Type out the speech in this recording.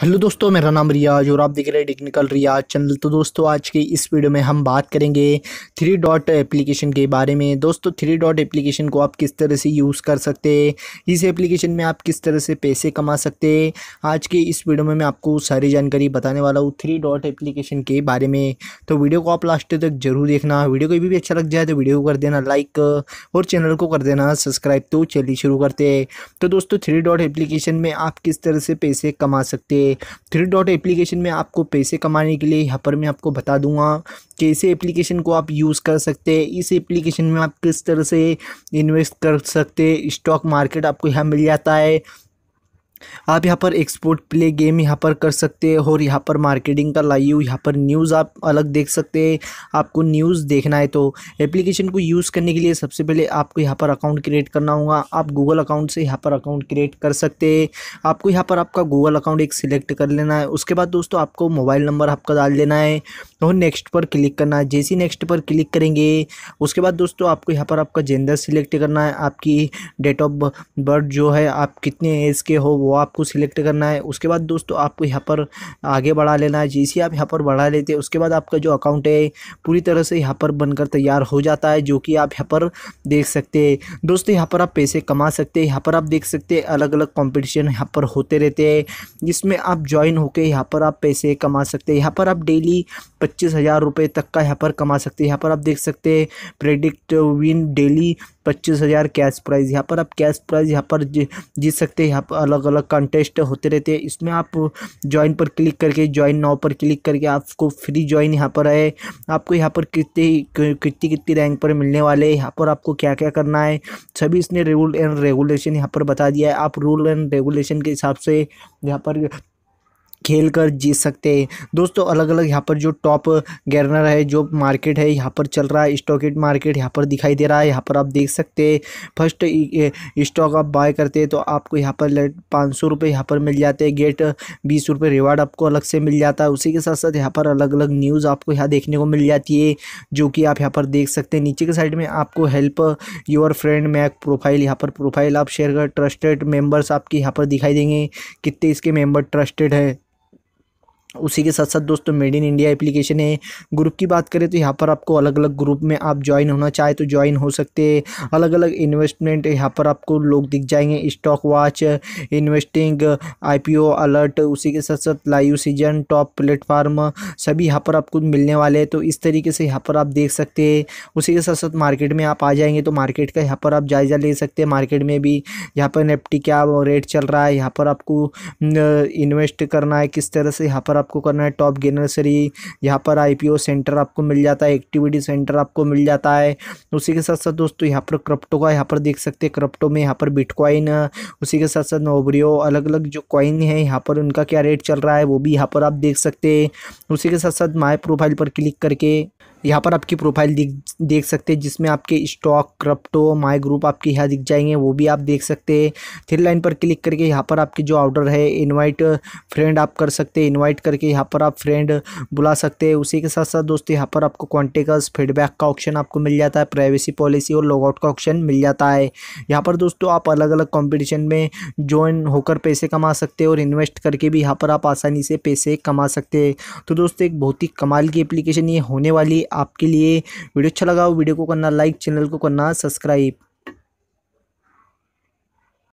hello दोस्तों मेरा नाम रियाज और आप देख रहे हैं टेक्निकल रियाज चैनल तो दोस्तों आज के इस वीडियो में हम बात करेंगे थ्री डॉट एप्लीकेशन के बारे में दोस्तों थ्री डॉट एप्लीकेशन को आप किस तरह से यूज़ कर सकते इस एप्लीकेशन में आप किस तरह से पैसे कमा सकते आज के इस वीडियो में मैं आपको सारी जानकारी बताने वाला हूँ थ्री डॉट एप्लीकेशन के बारे में तो वीडियो को आप लास्ट तक जरूर देखना वीडियो को भी, भी अच्छा लग जाए तो वीडियो को कर देना लाइक और चैनल को कर देना सब्सक्राइब तो चलिए शुरू करते हैं तो दोस्तों थ्री डॉट एप्लीकेशन में आप किस तरह से पैसे कमा सकते थ्री डॉट एप्लीकेशन में आपको पैसे कमाने के लिए यहाँ पर मैं आपको बता दूंगा कि इस एप्लीकेशन को आप यूज़ कर सकते हैं इस एप्लीकेशन में आप किस तरह से इन्वेस्ट कर सकते स्टॉक मार्केट आपको यहाँ मिल जाता है आप यहाँ पर एक्सपोर्ट प्ले गेम यहाँ पर कर सकते हैं और यहाँ पर मार्केटिंग का लाइव यहाँ पर न्यूज़ आप अलग देख सकते हैं आपको न्यूज़ देखना है तो एप्लीकेशन को यूज़ करने के लिए सबसे पहले आपको यहाँ पर अकाउंट क्रिएट करना होगा आप गूगल अकाउंट से यहाँ पर अकाउंट क्रिएट कर सकते हैं आपको यहाँ पर आपका गूगल अकाउंट एक सिलेक्ट कर लेना है उसके बाद दोस्तों आपको मोबाइल नंबर आपका डाल देना है और नेक्स्ट पर क्लिक करना है जैसी नेक्स्ट पर क्लिक करेंगे उसके बाद दोस्तों आपको यहाँ पर आपका जेंडर सिलेक्ट करना है आपकी डेट ऑफ बर्थ जो है आप कितने एज के हो वो वो आपको सिलेक्ट करना है उसके बाद दोस्तों आपको यहाँ पर आगे बढ़ा लेना है जैसे आप यहाँ पर बढ़ा लेते हैं उसके बाद आपका जो अकाउंट है पूरी तरह से यहाँ पर बनकर तैयार हो जाता है जो कि आप यहाँ पर देख सकते हैं दोस्तों यहाँ पर आप पैसे कमा सकते हैं यहाँ पर आप देख सकते हैं अलग अलग कॉम्पिटिशन यहाँ पर होते रहते हैं जिसमें आप ज्वाइन होकर यहाँ पर आप पैसे कमा सकते हैं यहाँ पर आप डेली पच्चीस हज़ार रुपये तक का यहाँ पर कमा सकते हैं यहाँ पर आप देख सकते हैं प्रेडिक्ट विन डेली पच्चीस हज़ार कैश प्राइज़ यहाँ पर आप कैश प्राइज़ यहाँ पर जीत सकते हैं यहाँ पर अलग अलग अलग कंटेस्ट होते रहते हैं इसमें आप ज्वाइन पर क्लिक करके ज्वाइन नाव पर क्लिक करके आपको फ्री ज्वाइन यहाँ पर है आपको यहाँ पर कितनी कितनी कितनी रैंक पर मिलने वाले हैं यहाँ पर आपको क्या क्या करना है सभी इसने रूल एंड रेगुलेशन यहाँ पर बता दिया है आप रूल एंड रेगुलेशन के हिसाब से यहाँ पर खेल कर जीत सकते हैं दोस्तों अलग अलग यहाँ पर जो टॉप गैरनर है जो मार्केट है यहाँ पर चल रहा है स्टॉकेट मार्केट यहाँ पर दिखाई दे रहा है यहाँ पर आप देख सकते हैं फर्स्ट स्टॉक आप बाय करते हैं तो आपको यहाँ पर पाँच सौ रुपये यहाँ पर मिल जाते हैं गेट बीस रुपये रिवार्ड आपको अलग से मिल जाता है उसी के साथ साथ यहाँ पर अलग अलग न्यूज़ आपको यहाँ देखने को मिल जाती है जो कि आप यहाँ पर देख सकते हैं नीचे के साइड में आपको help your friend make profile यहाँ पर प्रोफाइल आप शेयर कर ट्रस्टेड मेम्बर्स आपके यहाँ पर दिखाई देंगे कितने इसके मेम्बर ट्रस्टेड है उसी के साथ साथ दोस्तों मेड इन इंडिया एप्लीकेशन है ग्रुप की बात करें तो यहाँ पर आपको अलग अलग ग्रुप में आप ज्वाइन होना चाहे तो ज्वाइन हो सकते हैं अलग अलग इन्वेस्टमेंट यहाँ पर आपको लोग दिख जाएंगे stock watch investing IPO alert उसी के साथ साथ लाइव सीजन टॉप प्लेटफार्म सभी यहाँ पर आपको मिलने वाले हैं तो इस तरीके से यहाँ पर आप देख सकते हैं उसी के साथ साथ मार्केट में आप आ जाएंगे तो मार्केट का यहाँ पर आप जायज़ा ले सकते हैं मार्केट में भी यहाँ पर निफ्टी क्या रेट चल रहा है यहाँ पर आपको इन्वेस्ट करना है किस तरह से यहाँ पर आप आपको करना है टॉप गेनर नर्सरी यहाँ पर आई सेंटर आपको मिल जाता है एक्टिविटी सेंटर आपको मिल जाता है उसी के साथ साथ दोस्तों यहाँ पर क्रप्टो का यहाँ पर देख सकते हैं क्रप्टो में यहाँ पर बिटकॉइन उसी के साथ साथ नोबरियो अलग अलग जो कॉइन है यहाँ पर उनका क्या रेट चल रहा है वो भी यहाँ पर आप देख सकते हैं उसी के साथ साथ माई प्रोफाइल पर क्लिक करके यहाँ पर आपकी प्रोफाइल देख सकते हैं जिसमें आपके स्टॉक क्रप्टो माई ग्रुप आपके यहाँ दिख जाएंगे वो भी आप देख सकते हैं थ्री लाइन पर क्लिक करके यहाँ पर आपके जो ऑर्डर है इनवाइट फ्रेंड आप कर सकते हैं इनवाइट करके यहाँ पर आप फ्रेंड बुला सकते हैं उसी के साथ साथ दोस्तों यहाँ पर आपको कॉन्टेक्ट फीडबैक का ऑप्शन आपको मिल जाता है प्राइवेसी पॉलिसी और लॉगआउट का ऑप्शन मिल जाता है यहाँ पर दोस्तों आप अलग अलग कॉम्पिटिशन में ज्वाइन होकर पैसे कमा सकते हैं और इन्वेस्ट करके भी यहाँ पर आप आसानी से पैसे कमा सकते हैं तो दोस्तों एक बहुत ही कमाल की एप्लीकेशन ये होने वाली आपके लिए वीडियो अच्छा लगा हो वीडियो को करना लाइक चैनल को करना सब्सक्राइब